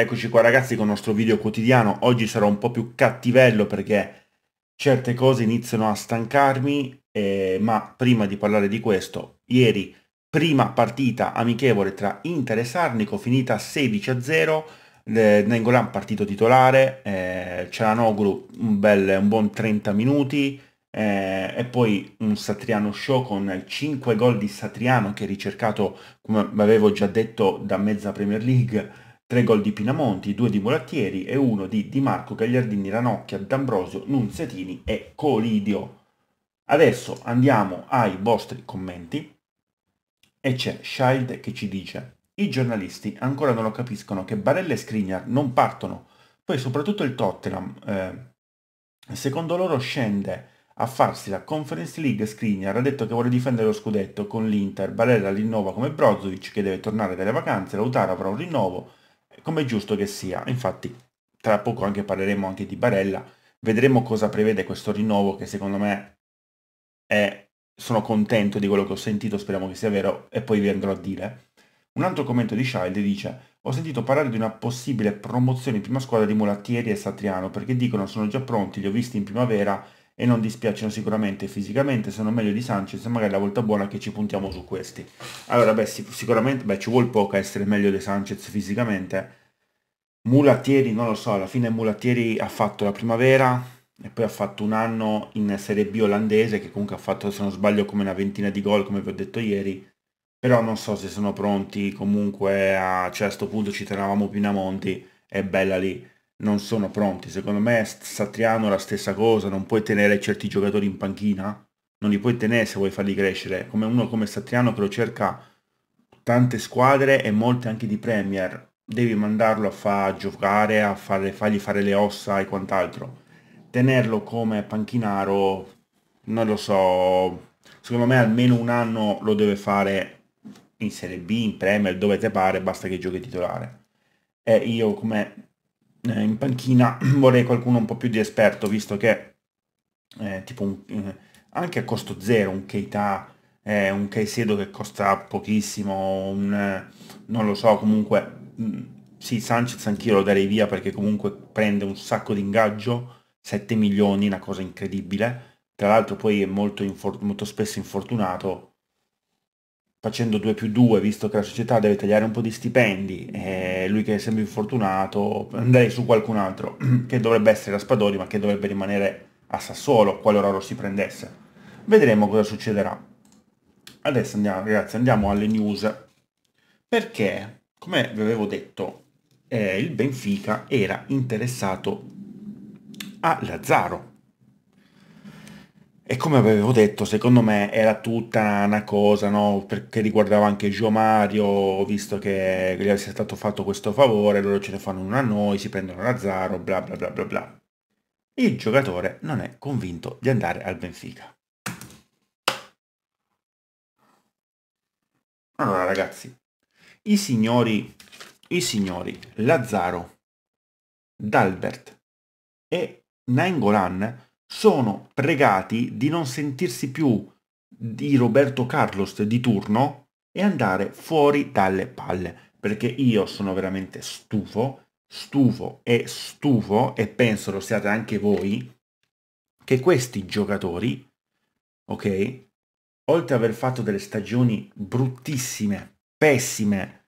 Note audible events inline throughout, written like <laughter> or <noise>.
Eccoci qua ragazzi con il nostro video quotidiano, oggi sarò un po' più cattivello perché certe cose iniziano a stancarmi, eh, ma prima di parlare di questo, ieri prima partita amichevole tra Inter e Sarnico finita 16-0, eh, Nengolan partito titolare, eh, Cialanoglu un, bel, un buon 30 minuti eh, e poi un Satriano show con 5 gol di Satriano che è ricercato, come avevo già detto, da mezza Premier League Tre gol di Pinamonti, due di Murattieri e uno di Di Marco, Gagliardini, Ranocchia, D'Ambrosio, Nunziatini e Colidio. Adesso andiamo ai vostri commenti e c'è Scheid che ci dice i giornalisti ancora non lo capiscono che Barella e Skriniar non partono, poi soprattutto il Tottenham, eh, secondo loro scende a farsi la Conference League Skriniar ha detto che vuole difendere lo scudetto con l'Inter, Barella rinnova come Brozovic che deve tornare dalle vacanze, Lautaro avrà un rinnovo, come è giusto che sia. Infatti tra poco anche parleremo anche di Barella, vedremo cosa prevede questo rinnovo che secondo me è sono contento di quello che ho sentito, speriamo che sia vero, e poi vi andrò a dire. Un altro commento di Child dice ho sentito parlare di una possibile promozione in prima squadra di Mulattieri e Satriano perché dicono sono già pronti, li ho visti in primavera e non dispiacciono sicuramente fisicamente, sono meglio di Sanchez e magari la volta buona che ci puntiamo su questi. Allora beh, sicuramente beh, ci vuol poco essere meglio di Sanchez fisicamente, Mulattieri, non lo so, alla fine Mulattieri ha fatto la primavera e poi ha fatto un anno in Serie B olandese che comunque ha fatto, se non sbaglio, come una ventina di gol, come vi ho detto ieri. Però non so se sono pronti comunque a... cioè a questo punto ci tenevamo Pinamonti e Bella lì. Non sono pronti. Secondo me Satriano la stessa cosa, non puoi tenere certi giocatori in panchina. Non li puoi tenere se vuoi farli crescere. Come uno come Satriano che lo cerca tante squadre e molte anche di Premier devi mandarlo a, fa, giocare, a fare, fargli fare le ossa e quant'altro. Tenerlo come panchinaro, non lo so, secondo me almeno un anno lo deve fare in Serie B, in Premier, dove te pare, basta che giochi titolare. E io come eh, in panchina <clears throat> vorrei qualcuno un po' più di esperto, visto che eh, tipo un, eh, anche a costo zero un Keita, eh, un Caicedo che costa pochissimo, un, eh, non lo so, comunque Mm, sì, Sanchez anch'io lo darei via perché comunque prende un sacco di ingaggio, 7 milioni, una cosa incredibile. Tra l'altro poi è molto, molto spesso infortunato, facendo 2 più 2, visto che la società deve tagliare un po' di stipendi, e lui che è sempre infortunato, andrei su qualcun altro, <clears throat> che dovrebbe essere Raspadori, ma che dovrebbe rimanere a Sassuolo, qualora lo si prendesse. Vedremo cosa succederà. Adesso andiamo, ragazzi, andiamo alle news. Perché come vi avevo detto, eh, il Benfica era interessato a Lazzaro. E come avevo detto, secondo me era tutta una cosa, no? Perché riguardava anche Gio Mario, visto che gli è stato fatto questo favore, loro ce ne fanno uno a noi, si prendono Lazzaro, bla bla bla bla bla. Il giocatore non è convinto di andare al Benfica. Allora ah, ragazzi, i signori, i signori Lazzaro, Dalbert e Nainggolan sono pregati di non sentirsi più di Roberto Carlos di turno e andare fuori dalle palle, perché io sono veramente stufo, stufo e stufo, e penso lo siate anche voi, che questi giocatori, ok, oltre ad aver fatto delle stagioni bruttissime pessime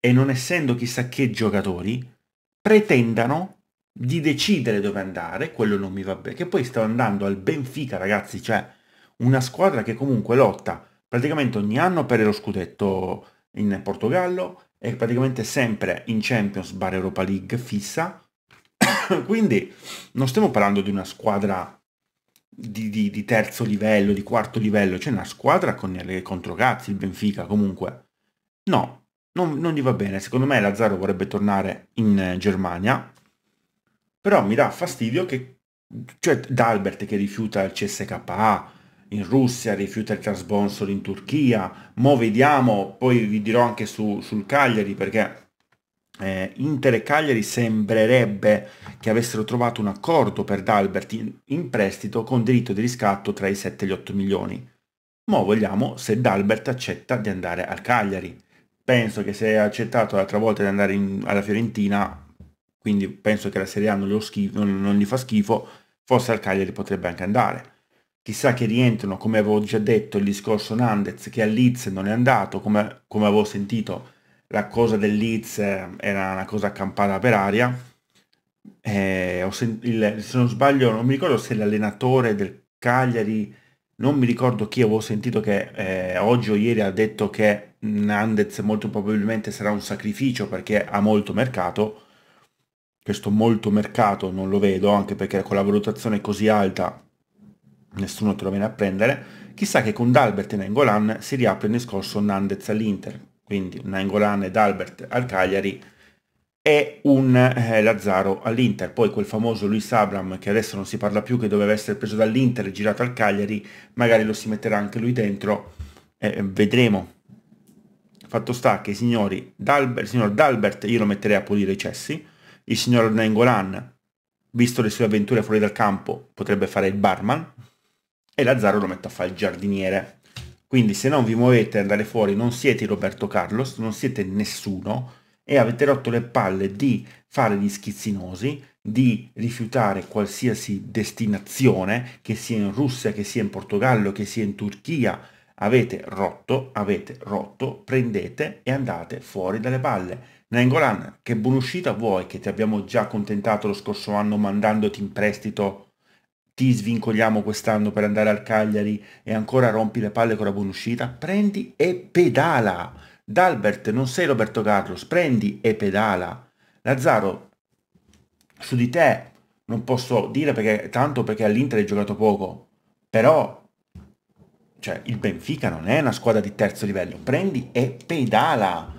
e non essendo chissà che giocatori, pretendano di decidere dove andare, quello non mi va bene, che poi sto andando al Benfica ragazzi, cioè una squadra che comunque lotta praticamente ogni anno per lo scudetto in Portogallo e praticamente sempre in Champions Bar Europa League fissa, <coughs> quindi non stiamo parlando di una squadra di, di, di, terzo livello, di quarto livello, c'è cioè una squadra con le cazzi, il Benfica comunque. No, non, non gli va bene. Secondo me Lazzaro vorrebbe tornare in eh, Germania, però mi dà fastidio che, cioè D'Albert che rifiuta il CSKA, in Russia, rifiuta il trasbonsor in Turchia, mo vediamo, poi vi dirò anche su, sul Cagliari perché eh, Inter e Cagliari sembrerebbe che avessero trovato un accordo per D'Albert in, in, prestito con diritto di riscatto tra i 7 e gli 8 milioni. Mo vogliamo se D'Albert accetta di andare al Cagliari penso che se hai accettato l'altra volta di andare in, alla Fiorentina, quindi penso che la Serie A non, schifo, non, non gli fa schifo, forse al Cagliari potrebbe anche andare. Chissà che rientrano, come avevo già detto il discorso Nandez, che a Leeds non è andato, come, come avevo sentito la cosa del Leeds eh, era una cosa accampata per aria. Eh, il, se non sbaglio, non mi ricordo se l'allenatore del Cagliari non mi ricordo chi avevo sentito che eh, oggi o ieri ha detto che Nandez molto probabilmente sarà un sacrificio perché ha molto mercato, questo molto mercato non lo vedo anche perché con la valutazione così alta nessuno te lo viene a prendere, chissà che con Dalbert e Nangolan si riapre in discorso Nandez all'Inter, quindi Nangolan e Dalbert al Cagliari è un eh, Lazzaro all'Inter. Poi quel famoso Luis Abram, che adesso non si parla più, che doveva essere preso dall'Inter e girato al Cagliari, magari lo si metterà anche lui dentro, eh, vedremo. Fatto sta che i signori Dalbert, il signor Dalbert io lo metterei a pulire i cessi, il signor Nengolan, visto le sue avventure fuori dal campo, potrebbe fare il barman, e Lazzaro lo metto a fare il giardiniere. Quindi se non vi muovete andare fuori, non siete Roberto Carlos, non siete nessuno, e avete rotto le palle di fare gli schizzinosi, di rifiutare qualsiasi destinazione, che sia in Russia, che sia in Portogallo, che sia in Turchia, avete rotto, avete rotto, prendete e andate fuori dalle palle. Nengolan, che buona uscita vuoi che ti abbiamo già contentato lo scorso anno mandandoti in prestito? Ti svincoliamo quest'anno per andare al Cagliari e ancora rompi le palle con la buona uscita? Prendi e pedala! D'Albert, non sei Roberto Carlos, prendi e pedala. Lazzaro, su di te non posso dire perché, tanto perché all'Inter hai giocato poco, però cioè, il Benfica non è una squadra di terzo livello, prendi e pedala.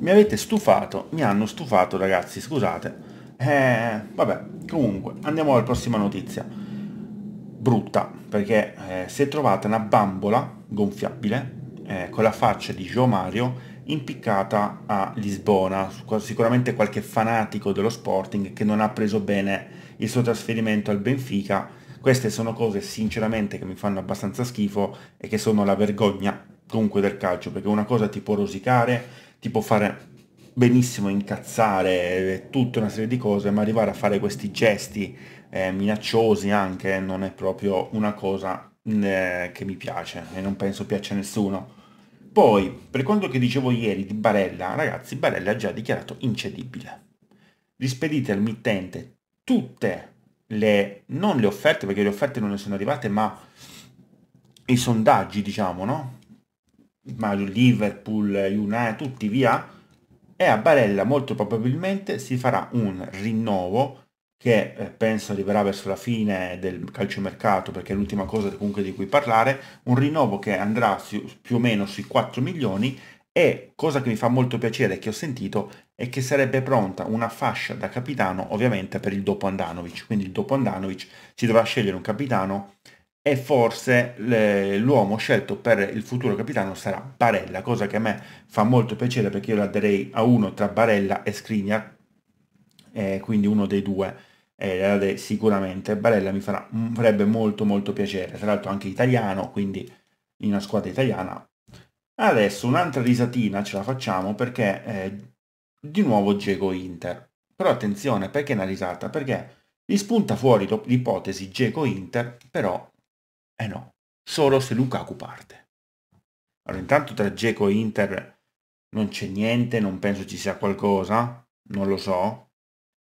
Mi avete stufato, mi hanno stufato ragazzi, scusate. Eh, vabbè, comunque, andiamo alla prossima notizia. Brutta, perché eh, si è trovata una bambola gonfiabile eh, con la faccia di Joe Mario impiccata a Lisbona, sicuramente qualche fanatico dello Sporting che non ha preso bene il suo trasferimento al Benfica. Queste sono cose sinceramente che mi fanno abbastanza schifo e che sono la vergogna comunque del calcio, perché una cosa ti può rosicare, ti può fare benissimo incazzare eh, tutta una serie di cose, ma arrivare a fare questi gesti eh, minacciosi anche non è proprio una cosa mm, eh, che mi piace e non penso piaccia a nessuno. Poi, per quanto che dicevo ieri di Barella, ragazzi, Barella ha già dichiarato incedibile. Rispedite al mittente tutte le, non le offerte, perché le offerte non ne sono arrivate, ma i sondaggi, diciamo, no? Ma Liverpool, United, tutti via, e a Barella molto probabilmente si farà un rinnovo che eh, penso arriverà verso la fine del calciomercato perché è l'ultima cosa comunque di cui parlare, un rinnovo che andrà su, più o meno sui 4 milioni e cosa che mi fa molto piacere che ho sentito è che sarebbe pronta una fascia da capitano ovviamente per il dopo Andanovic, quindi il dopo Andanovic si dovrà scegliere un capitano e forse l'uomo scelto per il futuro capitano sarà Barella, cosa che a me fa molto piacere perché io la darei a uno tra Barella e Skriniar, eh, quindi uno dei due eh, sicuramente Barella mi farà, farebbe molto molto piacere, tra l'altro anche italiano, quindi in una squadra italiana. Adesso un'altra risatina ce la facciamo perché eh, di nuovo Gego Inter. Però attenzione, perché una risata? Perché gli spunta fuori l'ipotesi Gego Inter, però, eh no, solo se Lukaku parte. Allora intanto tra Gego e Inter non c'è niente, non penso ci sia qualcosa, non lo so,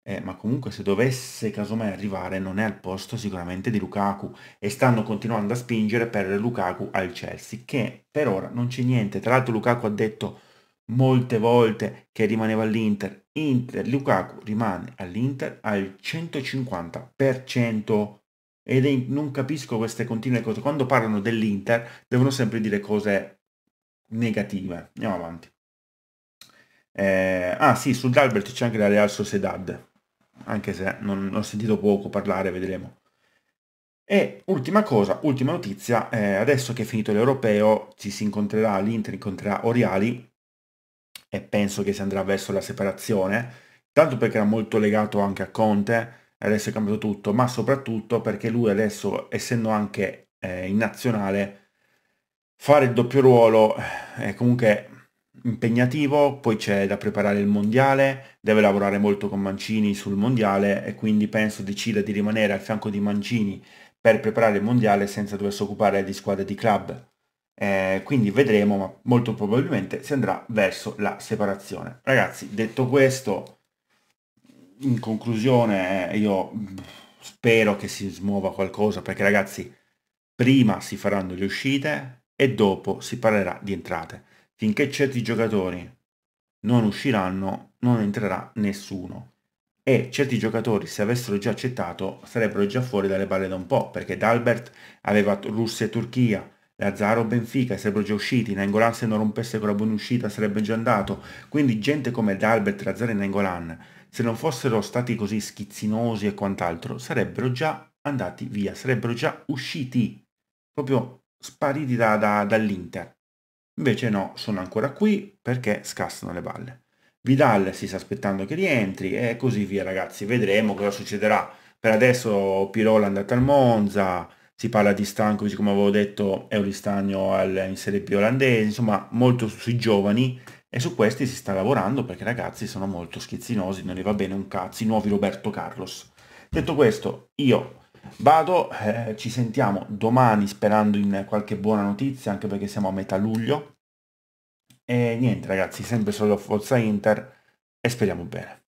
eh, ma comunque se dovesse casomai arrivare non è al posto sicuramente di Lukaku e stanno continuando a spingere per Lukaku al Chelsea, che per ora non c'è niente. Tra l'altro Lukaku ha detto molte volte che rimaneva all'Inter. Inter, Lukaku rimane all'Inter al 150% ed è, non capisco queste continue cose. Quando parlano dell'Inter devono sempre dire cose negative. Andiamo avanti. Eh, ah sì, sul Dalbert c'è anche la Real Sociedad anche se non, ho sentito poco parlare, vedremo. E ultima cosa, ultima notizia, eh, adesso che è finito l'Europeo ci si incontrerà, l'Inter incontrerà Oriali e penso che si andrà verso la separazione, tanto perché era molto legato anche a Conte, adesso è cambiato tutto, ma soprattutto perché lui adesso, essendo anche eh, in nazionale, fare il doppio ruolo è eh, comunque impegnativo, poi c'è da preparare il mondiale, deve lavorare molto con Mancini sul mondiale e quindi penso decida di rimanere al fianco di Mancini per preparare il mondiale senza doversi occupare di squadre di club. Eh, quindi vedremo, ma molto probabilmente si andrà verso la separazione. Ragazzi, detto questo, in conclusione eh, io spero che si smuova qualcosa perché ragazzi, prima si faranno le uscite e dopo si parlerà di entrate Finché certi giocatori non usciranno, non entrerà nessuno. E certi giocatori, se avessero già accettato, sarebbero già fuori dalle balle da un po', perché Dalbert aveva Russia e Turchia, Lazzaro Benfica sarebbero già usciti, Nangolan se non rompesse con la buona uscita sarebbe già andato, quindi gente come Dalbert, Lazzaro e Nangolan, se non fossero stati così schizzinosi e quant'altro, sarebbero già andati via, sarebbero già usciti, proprio spariti da, da, dall'Inter. Invece no, sono ancora qui perché scassano le balle. Vidal si sta aspettando che rientri e così via ragazzi, vedremo cosa succederà. Per adesso Pirola è andata al Monza, si parla di Stankovic come avevo detto, è un ristagno in Serie B olandese, insomma molto sui giovani e su questi si sta lavorando perché ragazzi sono molto schizzinosi, non gli va bene un cazzo, i nuovi Roberto Carlos. Detto questo, io Vado, eh, ci sentiamo domani sperando in qualche buona notizia, anche perché siamo a metà luglio. E niente ragazzi, sempre solo Forza Inter e speriamo bene.